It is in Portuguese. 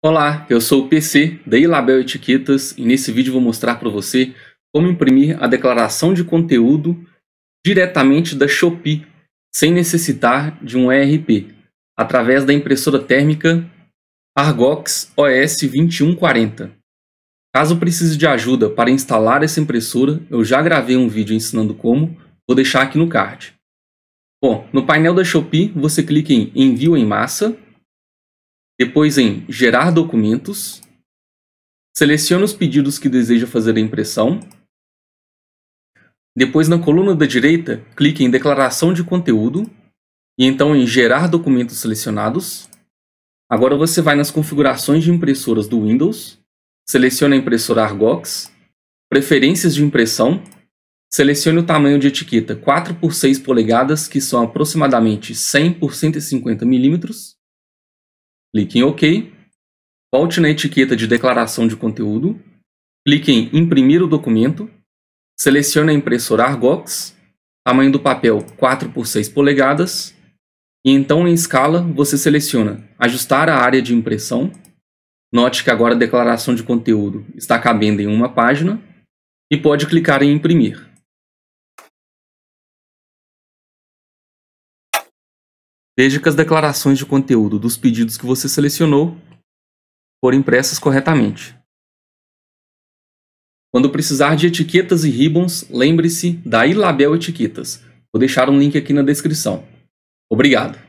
Olá, eu sou o PC da Ilabel Etiquetas e nesse vídeo vou mostrar para você como imprimir a declaração de conteúdo diretamente da Shopee, sem necessitar de um ERP, através da impressora térmica Argox OS2140. Caso precise de ajuda para instalar essa impressora, eu já gravei um vídeo ensinando como, vou deixar aqui no card. Bom, no painel da Shopee você clica em Envio em Massa depois em Gerar documentos, seleciona os pedidos que deseja fazer a impressão. Depois na coluna da direita, clique em Declaração de conteúdo e então em Gerar documentos selecionados. Agora você vai nas configurações de impressoras do Windows, seleciona a impressora Argox, Preferências de impressão, selecione o tamanho de etiqueta 4 por 6 polegadas, que são aproximadamente 100 por 150 milímetros, clique em OK, volte na etiqueta de declaração de conteúdo, clique em imprimir o documento, selecione a impressora Argox, tamanho do papel 4 por 6 polegadas, e então em escala você seleciona ajustar a área de impressão, note que agora a declaração de conteúdo está cabendo em uma página, e pode clicar em imprimir. Veja que as declarações de conteúdo dos pedidos que você selecionou foram impressas corretamente. Quando precisar de etiquetas e ribbons, lembre-se da Ilabel Etiquetas. Vou deixar um link aqui na descrição. Obrigado!